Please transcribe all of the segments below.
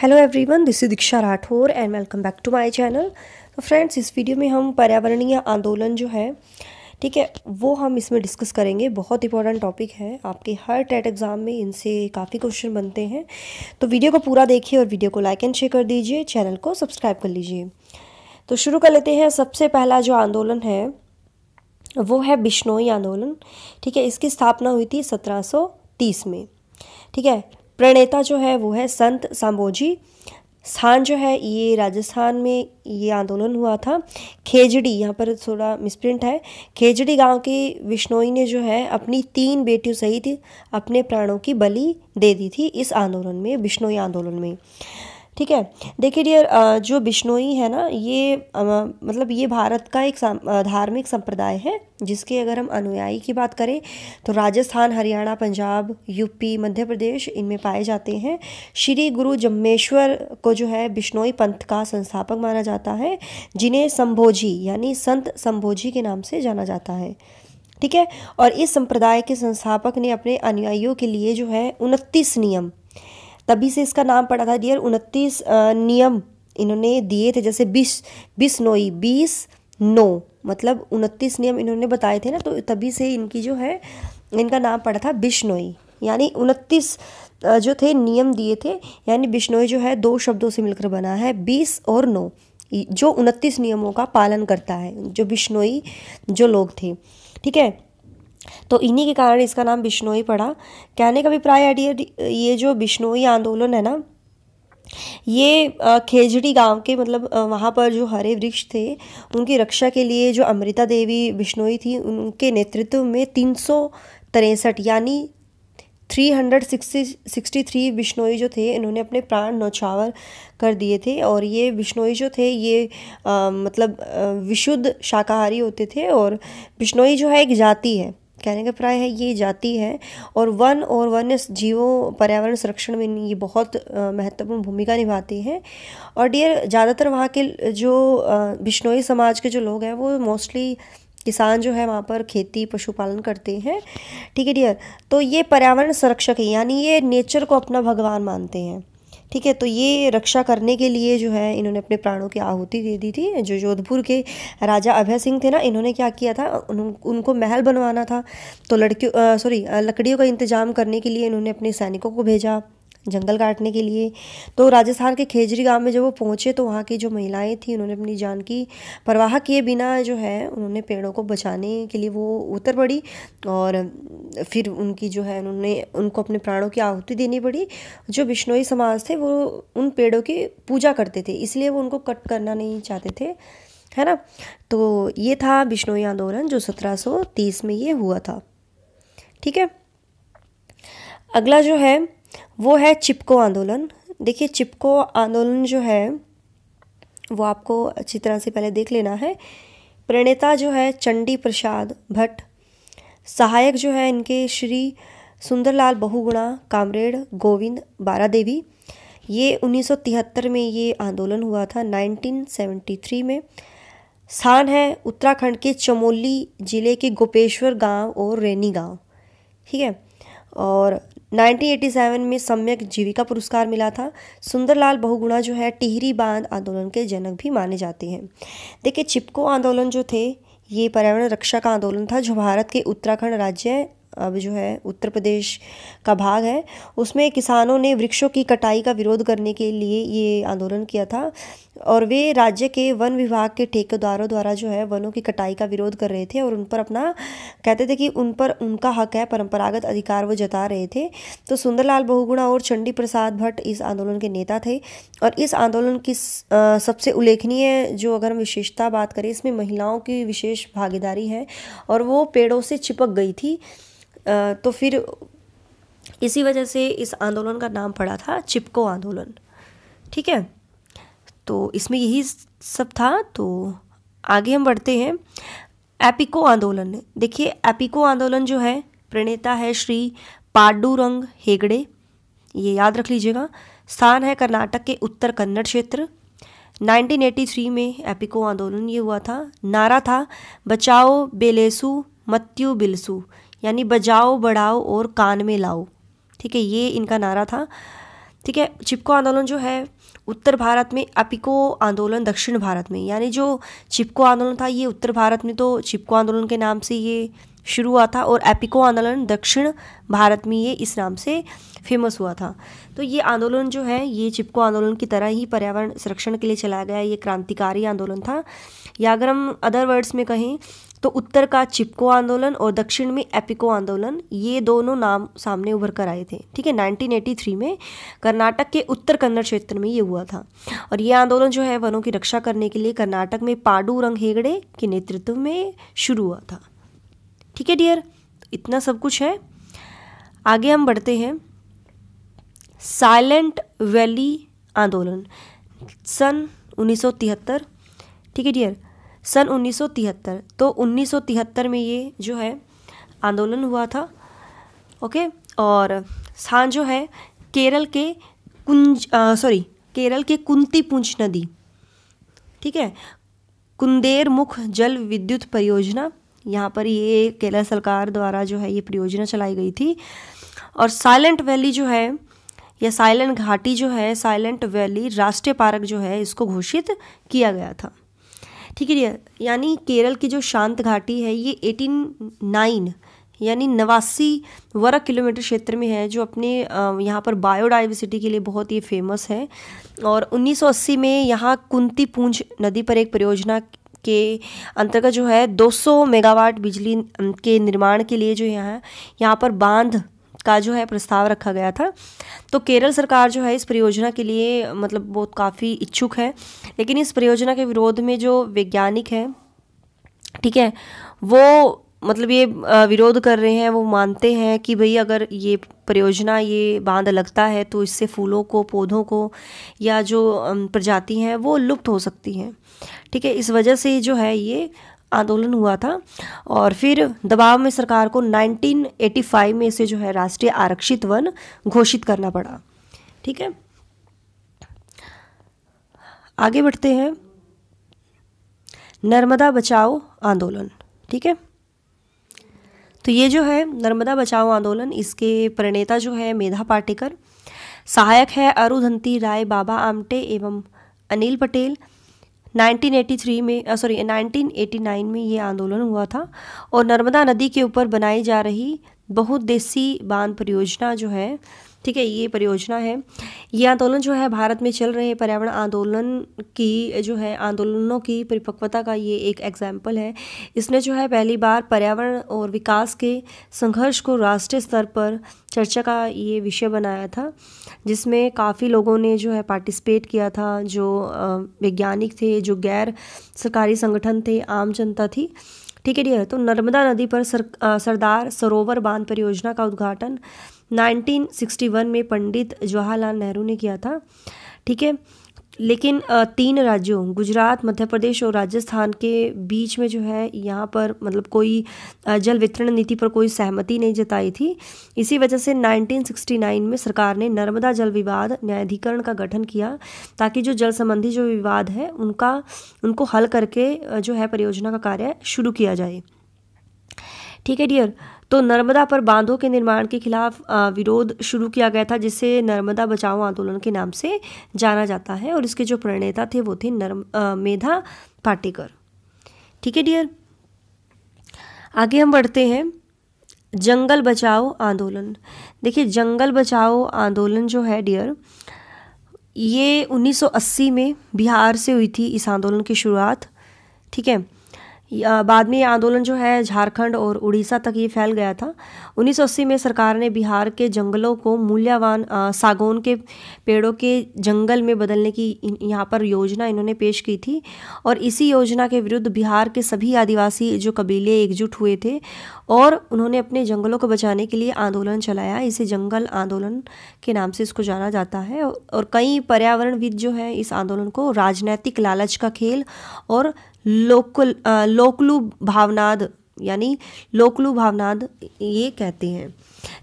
hello everyone this is Diksha Rathore and welcome back to my channel तो friends इस video में हम पर्यावरणीय आंदोलन जो है ठीक है वो हम इसमें डिस्कस करेंगे बहुत इंपॉर्टेंट टॉपिक है आपके हर टेट एग्ज़ाम में इनसे काफ़ी क्वेश्चन बनते हैं तो वीडियो को पूरा देखिए और वीडियो को लाइक एंड शेयर कर दीजिए चैनल को सब्सक्राइब कर लीजिए तो शुरू कर लेते हैं सबसे पहला जो आंदोलन है वो है बिश्नोई आंदोलन ठीक है इसकी स्थापना हुई थी सत्रह में ठीक है प्रणेता जो है वो है संत सांबोजी स्थान जो है ये राजस्थान में ये आंदोलन हुआ था खेजड़ी यहाँ पर थोड़ा मिसप्रिंट है खेजड़ी गांव के विश्नोई ने जो है अपनी तीन बेटियों सहित अपने प्राणों की बलि दे दी थी इस आंदोलन में विश्नोई आंदोलन में ठीक है देखिए डियर जो बिश्नोई है ना ये मतलब ये भारत का एक धार्मिक संप्रदाय है जिसके अगर हम अनुयायी की बात करें तो राजस्थान हरियाणा पंजाब यूपी मध्य प्रदेश इनमें पाए जाते हैं श्री गुरु जम्मेश्वर को जो है बिश्नोई पंथ का संस्थापक माना जाता है जिन्हें संभोजी यानी संत संभोजी के नाम से जाना जाता है ठीक है और इस संप्रदाय के संस्थापक ने अपने अनुयायियों के लिए जो है उनतीस नियम तभी से इसका नाम पड़ा था डियर उनतीस नियम इन्होंने दिए थे जैसे बीस नोई बीस नो मतलब उनतीस नियम इन्होंने बताए थे ना तो तभी से इनकी जो है इनका नाम पड़ा था बिश्नोई यानी उनतीस जो थे नियम दिए थे यानी बिश्नोई जो है दो शब्दों से मिलकर बना है बीस और नौ जो उनतीस नियमों का पालन करता है जो बिश्नोई जो लोग थे ठीक है तो इन्हीं के कारण इसका नाम बिश्नोई पड़ा कहने का भी प्राय आइडिया ये जो बिश्नोई आंदोलन है ना ये खेजड़ी गांव के मतलब वहाँ पर जो हरे वृक्ष थे उनकी रक्षा के लिए जो अमृता देवी बिश्नोई थी उनके नेतृत्व में तीन सौ तिरसठ यानी three hundred sixty sixty three Bishnoi जो थे इन्होंने अपने प्राण नौछावर कर दिए थे और ये बिश्नोई जो थे ये आ, मतलब विशुद्ध शाकाहारी होते थे और बिश्नोई जो है एक जाति है कहने का प्राय है ये जाती है और वन और वन्य जीवों पर्यावरण संरक्षण में ये बहुत महत्वपूर्ण भूमिका निभाती है और डियर ज़्यादातर वहाँ के जो बिश्नोई समाज के जो लोग हैं वो मोस्टली किसान जो है वहाँ पर खेती पशुपालन करते हैं ठीक है डियर तो ये पर्यावरण संरक्षक है यानी ये नेचर को अपना भगवान मानते हैं ठीक है तो ये रक्षा करने के लिए जो है इन्होंने अपने प्राणों की आहुति दे दी थी जो जोधपुर के राजा अभय सिंह थे ना इन्होंने क्या किया था उन, उनको महल बनवाना था तो लड़कियों सॉरी लकड़ियों का इंतजाम करने के लिए इन्होंने अपने सैनिकों को भेजा जंगल काटने के लिए तो राजस्थान के खेजरी गांव में जब वो पहुंचे तो वहाँ की जो महिलाएं थीं उन्होंने अपनी जान की परवाह किए बिना जो है उन्होंने पेड़ों को बचाने के लिए वो उतर पड़ी और फिर उनकी जो है उन्होंने उनको अपने प्राणों की आहुति देनी पड़ी जो बिश्नोई समाज थे वो उन पेड़ों की पूजा करते थे इसलिए वो उनको कट करना नहीं चाहते थे है ना तो ये था बिश्नोई आंदोलन जो सत्रह में ये हुआ था ठीक है अगला जो है वो है चिपको आंदोलन देखिए चिपको आंदोलन जो है वो आपको अच्छी तरह से पहले देख लेना है प्रणेता जो है चंडी प्रसाद भट्ट सहायक जो है इनके श्री सुंदरलाल बहुगुणा कामरेड गोविंद बारा देवी ये 1973 में ये आंदोलन हुआ था 1973 में स्थान है उत्तराखंड के चमोली जिले के गोपेश्वर गांव और रैनी गांव ठीक है और 1987 में सम्यक जीविका पुरस्कार मिला था सुंदरलाल बहुगुणा जो है टिहरी बांध आंदोलन के जनक भी माने जाते हैं देखिए चिपको आंदोलन जो थे ये पर्यावरण रक्षा का आंदोलन था जो भारत के उत्तराखंड राज्य अब जो है उत्तर प्रदेश का भाग है उसमें किसानों ने वृक्षों की कटाई का विरोध करने के लिए ये आंदोलन किया था और वे राज्य के वन विभाग के ठेकेदारों द्वारा जो है वनों की कटाई का विरोध कर रहे थे और उन पर अपना कहते थे कि उन पर उनका हक है परंपरागत अधिकार वो जता रहे थे तो सुंदरलाल बहुगुणा और चंडी प्रसाद भट्ट इस आंदोलन के नेता थे और इस आंदोलन की सबसे उल्लेखनीय जो अगर हम विशेषता बात करें इसमें महिलाओं की विशेष भागीदारी है और वो पेड़ों से चिपक गई थी तो फिर इसी वजह से इस आंदोलन का नाम पड़ा था चिपको आंदोलन ठीक है तो इसमें यही सब था तो आगे हम बढ़ते हैं एपिको आंदोलन देखिए एपिको आंदोलन जो है प्रणेता है श्री पाडुरंग हेगड़े ये याद रख लीजिएगा स्थान है कर्नाटक के उत्तर कन्नड़ क्षेत्र 1983 में एपिको आंदोलन ये हुआ था नारा था बचाओ बेलेसु मत्यु बिलसु यानी बजाओ बढ़ाओ और कान में लाओ ठीक है ये इनका नारा था ठीक है चिपको आंदोलन जो है उत्तर भारत में अपिको आंदोलन दक्षिण भारत में यानी जो चिपको आंदोलन था ये उत्तर भारत में तो चिपको आंदोलन के नाम से ये शुरू हुआ था और एपिको आंदोलन दक्षिण भारत में ये इस नाम से फेमस हुआ था तो ये आंदोलन जो है ये चिपको आंदोलन की तरह ही पर्यावरण संरक्षण के लिए चलाया गया ये क्रांतिकारी आंदोलन था या अगर हम अदर वर्ड्स में कहें तो उत्तर का चिपको आंदोलन और दक्षिण में एपिको आंदोलन ये दोनों नाम सामने उभर कर आए थे ठीक है 1983 में कर्नाटक के उत्तर कन्नड़ क्षेत्र में ये हुआ था और ये आंदोलन जो है वनों की रक्षा करने के लिए कर्नाटक में पाडू रंग हेगड़े के नेतृत्व में शुरू हुआ था ठीक है डियर इतना सब कुछ है आगे हम बढ़ते हैं साइलेंट वैली आंदोलन सन 1973 ठीक है डियर सन 1973 तो 1973 में ये जो है आंदोलन हुआ था ओके और स्थान जो है केरल के कुंज सॉरी केरल के कुंती पुंछ नदी ठीक है कुंदेर मुख जल विद्युत परियोजना यहाँ पर ये केरल सरकार द्वारा जो है ये परियोजना चलाई गई थी और साइलेंट वैली जो है या साइलेंट घाटी जो है साइलेंट वैली राष्ट्रीय पार्क जो है इसको घोषित किया गया था ठीक है यानी केरल की जो शांत घाटी है ये एटीन नाइन यानी नवासी वर्ग किलोमीटर क्षेत्र में है जो अपने यहाँ पर बायोडाइवर्सिटी के लिए बहुत ही फेमस है और 1980 में यहाँ कुंती पूंछ नदी पर एक परियोजना के अंतर्गत जो है 200 मेगावाट बिजली के निर्माण के लिए जो यहाँ यहाँ पर बांध का जो है प्रस्ताव रखा गया था तो केरल सरकार जो है इस परियोजना के लिए मतलब बहुत काफ़ी इच्छुक है लेकिन इस परियोजना के विरोध में जो वैज्ञानिक है ठीक है वो मतलब ये विरोध कर रहे हैं वो मानते हैं कि भाई अगर ये परियोजना ये बांध लगता है तो इससे फूलों को पौधों को या जो प्रजाति हैं वो लुप्त हो सकती हैं ठीक है इस वजह से जो है ये आंदोलन हुआ था और फिर दबाव में सरकार को 1985 में इसे जो है राष्ट्रीय आरक्षित वन घोषित करना पड़ा ठीक है आगे बढ़ते हैं नर्मदा बचाओ आंदोलन ठीक है तो ये जो है नर्मदा बचाओ आंदोलन इसके प्रणेता जो है मेधा पाटेकर सहायक है अरुधंती राय बाबा आमटे एवं अनिल पटेल 1983 में सॉरी 1989 में ये आंदोलन हुआ था और नर्मदा नदी के ऊपर बनाई जा रही बहुदेशी बांध परियोजना जो है ठीक है ये परियोजना है ये आंदोलन जो है भारत में चल रहे पर्यावरण आंदोलन की जो है आंदोलनों की परिपक्वता का ये एक एग्जाम्पल है इसने जो है पहली बार पर्यावरण और विकास के संघर्ष को राष्ट्रीय स्तर पर चर्चा का ये विषय बनाया था जिसमें काफ़ी लोगों ने जो है पार्टिसिपेट किया था जो वैज्ञानिक थे जो गैर सरकारी संगठन थे आम जनता थी ठीक है डियर तो नर्मदा नदी पर सर, सरदार सरोवर बांध परियोजना का उद्घाटन 1961 में पंडित जवाहरलाल नेहरू ने किया था ठीक है लेकिन तीन राज्यों गुजरात मध्य प्रदेश और राजस्थान के बीच में जो है यहाँ पर मतलब कोई जल वितरण नीति पर कोई सहमति नहीं जताई थी इसी वजह से 1969 में सरकार ने नर्मदा जल विवाद न्यायाधिकरण का गठन किया ताकि जो जल संबंधी जो विवाद है उनका उनको हल करके जो है परियोजना का कार्य शुरू किया जाए ठीक है डियर तो नर्मदा पर बांधों के निर्माण के खिलाफ विरोध शुरू किया गया था जिसे नर्मदा बचाओ आंदोलन के नाम से जाना जाता है और इसके जो प्रणेता थे वो थे नर्म आ, मेधा पाटेकर ठीक है डियर आगे हम बढ़ते हैं जंगल बचाओ आंदोलन देखिए जंगल बचाओ आंदोलन जो है डियर ये 1980 में बिहार से हुई थी इस आंदोलन की शुरुआत ठीक है बाद में ये आंदोलन जो है झारखंड और उड़ीसा तक ये फैल गया था 1980 में सरकार ने बिहार के जंगलों को मूल्यवान सागौन के पेड़ों के जंगल में बदलने की यहाँ पर योजना इन्होंने पेश की थी और इसी योजना के विरुद्ध बिहार के सभी आदिवासी जो कबीले एकजुट हुए थे और उन्होंने अपने जंगलों को बचाने के लिए आंदोलन चलाया इसे जंगल आंदोलन के नाम से इसको जाना जाता है और कई पर्यावरणविद जो है इस आंदोलन को राजनैतिक लालच का खेल और लोकल लोकलु भावनाद यानी लोकलु भावनाद ये कहते हैं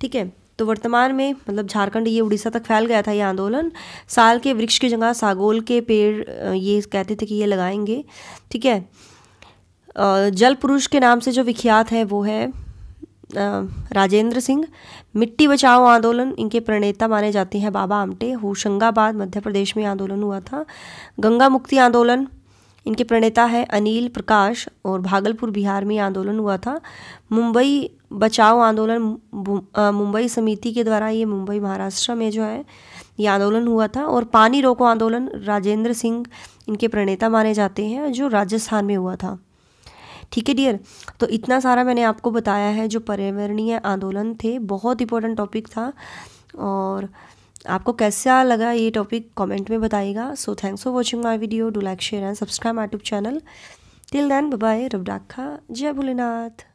ठीक है तो वर्तमान में मतलब झारखंड ये उड़ीसा तक फैल गया था ये आंदोलन साल के वृक्ष की जगह सागोल के पेड़ ये कहते थे कि ये लगाएंगे ठीक है जल पुरुष के नाम से जो विख्यात है वो है राजेंद्र सिंह मिट्टी बचाओ आंदोलन इनके प्रणेता माने जाते हैं बाबा आमटे होशंगाबाद मध्य प्रदेश में आंदोलन हुआ था गंगा मुक्ति आंदोलन इनके प्रणेता है अनिल प्रकाश और भागलपुर बिहार में आंदोलन हुआ था मुंबई बचाओ आंदोलन मुंबई समिति के द्वारा ये मुंबई महाराष्ट्र में जो है ये आंदोलन हुआ था और पानी रोको आंदोलन राजेंद्र सिंह इनके प्रणेता माने जाते हैं जो राजस्थान में हुआ था ठीक है डियर तो इतना सारा मैंने आपको बताया है जो पर्यावरणीय आंदोलन थे बहुत इंपॉर्टेंट टॉपिक था और आपको कैसा लगा ये टॉपिक कमेंट में बताइएगा so thanks for watching my video do like share and subscribe my tube channel till then bye रब डाखा जय भोलेनाथ